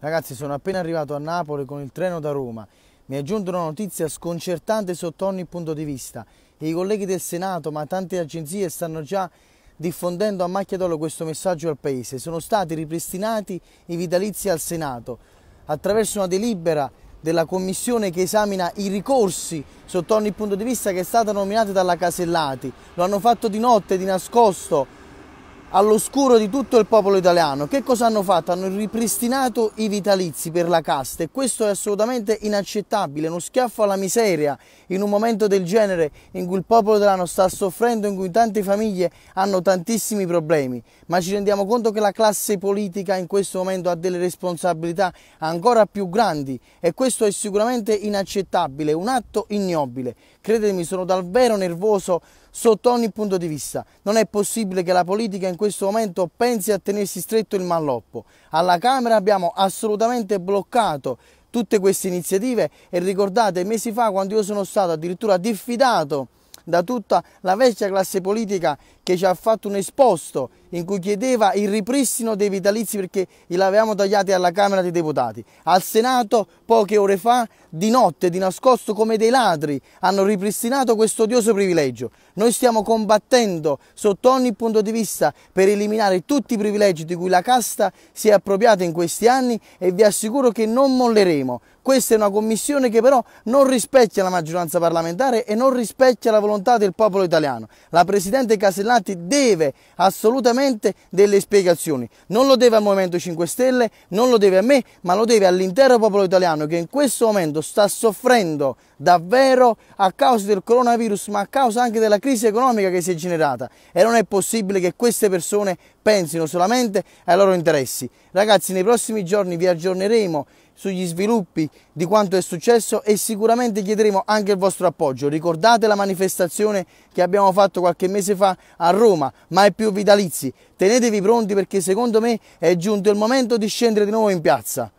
Ragazzi sono appena arrivato a Napoli con il treno da Roma. Mi è giunta una notizia sconcertante sotto ogni punto di vista. I colleghi del Senato, ma tante agenzie stanno già diffondendo a macchia d'olio questo messaggio al Paese. Sono stati ripristinati i vitalizi al Senato attraverso una delibera della commissione che esamina i ricorsi sotto ogni punto di vista che è stata nominata dalla Casellati. Lo hanno fatto di notte, di nascosto, all'oscuro di tutto il popolo italiano. Che cosa hanno fatto? Hanno ripristinato i vitalizi per la casta e questo è assolutamente inaccettabile, uno schiaffo alla miseria in un momento del genere in cui il popolo italiano sta soffrendo, in cui tante famiglie hanno tantissimi problemi, ma ci rendiamo conto che la classe politica in questo momento ha delle responsabilità ancora più grandi e questo è sicuramente inaccettabile, un atto ignobile. Credetemi, sono davvero nervoso sotto ogni punto di vista. Non è possibile che la politica in in questo momento pensi a tenersi stretto il malloppo. Alla Camera abbiamo assolutamente bloccato tutte queste iniziative e ricordate mesi fa quando io sono stato addirittura diffidato da tutta la vecchia classe politica che ci ha fatto un esposto in cui chiedeva il ripristino dei vitalizi perché li avevamo tagliati alla Camera dei Deputati. Al Senato, poche ore fa, di notte, di nascosto come dei ladri, hanno ripristinato questo odioso privilegio. Noi stiamo combattendo sotto ogni punto di vista per eliminare tutti i privilegi di cui la casta si è appropriata in questi anni e vi assicuro che non molleremo. Questa è una commissione che però non rispecchia la maggioranza parlamentare e non rispecchia la volontà del popolo italiano. La Presidente Casellati deve assolutamente delle spiegazioni. Non lo deve al Movimento 5 Stelle, non lo deve a me, ma lo deve all'intero popolo italiano che in questo momento sta soffrendo davvero a causa del coronavirus, ma a causa anche della crisi economica che si è generata. E non è possibile che queste persone pensino solamente ai loro interessi. Ragazzi, nei prossimi giorni vi aggiorneremo sugli sviluppi di quanto è successo e sicuramente chiederemo anche il vostro appoggio. Ricordate la manifestazione che abbiamo fatto qualche mese fa a Roma, mai più vitalizi. Tenetevi pronti perché secondo me è giunto il momento di scendere di nuovo in piazza.